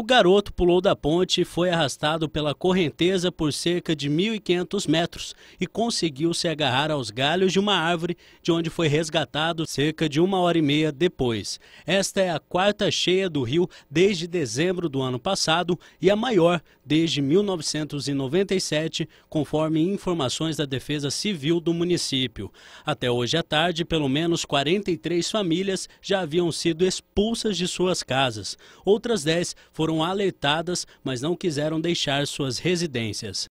O garoto pulou da ponte e foi arrastado pela correnteza por cerca de 1.500 metros e conseguiu se agarrar aos galhos de uma árvore, de onde foi resgatado cerca de uma hora e meia depois. Esta é a quarta cheia do rio desde dezembro do ano passado e a maior desde 1997, conforme informações da Defesa Civil do município. Até hoje à tarde, pelo menos 43 famílias já haviam sido expulsas de suas casas. Outras 10 foram foram alertadas, mas não quiseram deixar suas residências.